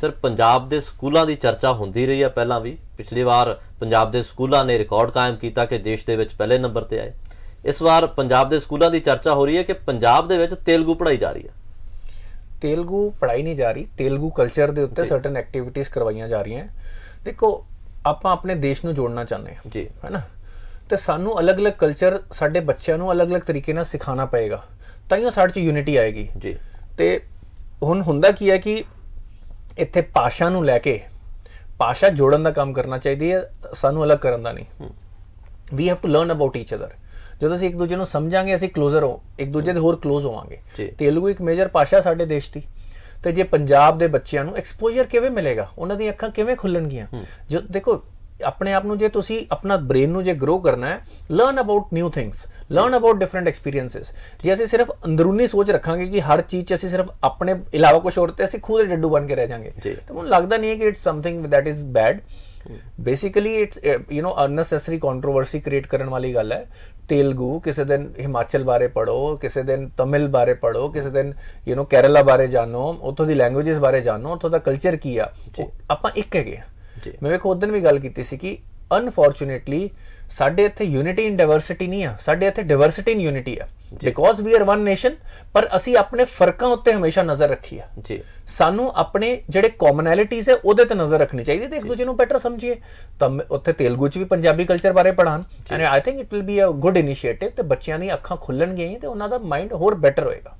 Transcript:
sir Punjab ਦੇ ਸਕੂਲਾਂ ਦੀ ਚਰਚਾ ਹੁੰਦੀ ਰਹੀ ਹੈ ਪਹਿਲਾਂ ਵੀ ਪਿਛਲੀ ਵਾਰ ਪੰਜਾਬ ਦੇ ਸਕੂਲਾਂ ਨੇ ਰਿਕਾਰਡ ਕਾਇਮ ਕੀਤਾ ਕਿ ਦੇਸ਼ ਦੇ ਵਿੱਚ ਪਹਿਲੇ ਨੰਬਰ ਤੇ ਆਏ ਇਸ ਵਾਰ ਪੰਜਾਬ ਦੇ ਸਕੂਲਾਂ ਦੀ ਚਰਚਾ ਹੋ ਰਹੀ ਹੈ ਕਿ ਪੰਜਾਬ ਦੇ ਵਿੱਚ ਤੇਲਗੂ ਪੜਾਈ ਜਾ ਰਹੀ ਹੈ ਤੇਲਗੂ ਪੜਾਈ ਨਹੀਂ ਜਾ ਰਹੀ ਤੇਲਗੂ ਕਲਚਰ ਦੇ ਉੱਤੇ ਸਰਟਨ ਐਕਟੀਵਿਟੀਆਂ ਕਰਵਾਈਆਂ ਜਾ ਰਹੀਆਂ ਦੇਖੋ ਆਪਾਂ ਆਪਣੇ ਦੇਸ਼ ਨੂੰ ਜੋੜਨਾ ਚਾਹੁੰਦੇ ਹਾਂ ਜੀ ਹੈਨਾ ਤੇ ਸਾਨੂੰ ਅਲੱਗ-ਅਲੱਗ ਕਲਚਰ ਸਾਡੇ ਬੱਚਿਆਂ ਨੂੰ ਅਲੱਗ-ਅਲੱਗ ਤਰੀਕੇ ਨਾਲ ਸਿਖਾਉਣਾ ਪਏਗਾ ਤਾਂ ਹੀ ਸਾਡੇ 'ਚ ਯੂਨਿਟੀ ਆਏਗੀ ਜੀ ਤੇ ਹੁਣ ਹੁੰਦਾ ਕੀ ਹੈ ਕਿ ਇੱਥੇ ਪਾਸ਼ਾ ਨੂੰ ਲੈ ਕੇ ਪਾਸ਼ਾ ਜੋੜਨ ਦਾ ਕੰਮ ਕਰਨਾ ਚਾਹੀਦੀ ਹੈ ਸਾਨੂੰ ਅਲੱਗ ਕਰਨ ਦਾ ਨਹੀਂ we have to learn about each other ਜਦੋਂ ਅਸੀਂ ਇੱਕ ਦੂਜੇ ਨੂੰ ਸਮਝਾਂਗੇ ਅਸੀਂ ক্লোਜ਼ਰ ਹੋ ਇੱਕ ਦੂਜੇ ਦੇ ਹੋਰ ক্লোਜ਼ ਹੋਵਾਂਗੇ ਤੇਲਗੂ ਇੱਕ ਮੇਜਰ ਪਾਸ਼ਾ ਸਾਡੇ ਦੇਸ਼ ਦੀ ਤੇ ਜੇ ਪੰਜਾਬ ਦੇ ਬੱਚਿਆਂ ਨੂੰ ਐਕਸਪੋਜ਼ਰ ਕਿਵੇਂ ਮਿਲੇਗਾ ਉਹਨਾਂ ਦੀਆਂ ਅੱਖਾਂ ਕਿਵੇਂ ਖੁੱਲਣਗੀਆਂ ਜੋ ਦੇਖੋ ਆਪਣੇ ਆਪ ਨੂੰ ਜੇ ਤੁਸੀਂ ਆਪਣਾ ਬ੍ਰੇਨ ਨੂੰ ਜੇ ਗਰੋ ਕਰਨਾ ਹੈ learn about new things learn about different experiences ਜੇ ਅਸੀਂ ਸਿਰਫ ਅੰਦਰੂਨੀ ਸੋਚ ਰੱਖਾਂਗੇ ਕਿ ਹਰ ਚੀਜ਼ 'ਚ ਅਸੀਂ ਸਿਰਫ ਆਪਣੇ ਇਲਾਵਾ ਕੁਝ ਹੋਰ ਤੇ ਅਸੀਂ ਖੁਦ ਡੱਡੂ ਬਣ ਕੇ ਰਹਿ ਜਾਾਂਗੇ ਤਾਂ ਮੈਨੂੰ ਲੱਗਦਾ ਨਹੀਂ ਹੈ ਕਿ it's something that is bad basically it's you know unnecessary controversy create ਕਰਨ ਵਾਲੀ ਗੱਲ ਹੈ ਤੇਲਗੂ ਕਿਸੇ ਦਿਨ ਹਿਮਾਚਲ ਬਾਰੇ ਪੜੋ ਕਿਸੇ ਦਿਨ ਤਮਿਲ ਬਾਰੇ ਪੜੋ ਕਿਸੇ ਦਿਨ ਯੂ نو ਕੇਰਲਾ ਬਾਰੇ ਜਾਣੋ ਉੱਥੋਂ ਦੀ ਲੈਂਗੁਏਜਸ ਬਾਰੇ ਜਾਣੋ ਉੱਥੋਂ ਦਾ ਕਲਚਰ ਕੀ ਆ ਆਪਾਂ ਇੱਕ ਹੈਗੇ ਆ ਮੈਂ ਵੇਖੋ ਉਦੋਂ ਵੀ ਗੱਲ ਕੀਤੀ ਸੀ ਕਿ ਅਨਫੋਰਚੂਨੇਟਲੀ ਸਾਡੇ ਇੱਥੇ ਯੂਨਿਟੀ ਇਨ ਡਾਈਵਰਸਿਟੀ ਨਹੀਂ ਆ ਸਾਡੇ ਇੱਥੇ ਡਾਈਵਰਸਿਟੀ ਇਨ ਯੂਨਿਟੀ ਆ because we are one nation ਪਰ ਅਸੀਂ ਆਪਣੇ ਫਰਕਾਂ ਉੱਤੇ ਹਮੇਸ਼ਾ ਨਜ਼ਰ ਰੱਖੀ ਆ ਜੀ ਸਾਨੂੰ ਆਪਣੇ ਜਿਹੜੇ ਕਾਮਨੈਲਿਟੀਜ਼ ਹੈ ਉਹਦੇ ਤੇ ਨਜ਼ਰ ਰੱਖਣੀ ਚਾਹੀਦੀ ਤੇ ਇੱਕ ਦੂਜੇ ਨੂੰ ਬੈਟਰ ਸਮਝੀਏ ਤਾਂ ਉੱਥੇ ਤੇਲਗੂ ਚ ਵੀ ਪੰਜਾਬੀ ਕਲਚਰ ਬਾਰੇ ਪੜਾਣ and I think it will be a good initiative ਤੇ ਬੱਚਿਆਂ ਦੀਆਂ ਅੱਖਾਂ ਖੁੱਲਣਗੀਆਂ ਤੇ ਉਹਨਾਂ ਦਾ ਮਾਈਂਡ ਹੋਰ ਬੈਟਰ ਹੋਏਗਾ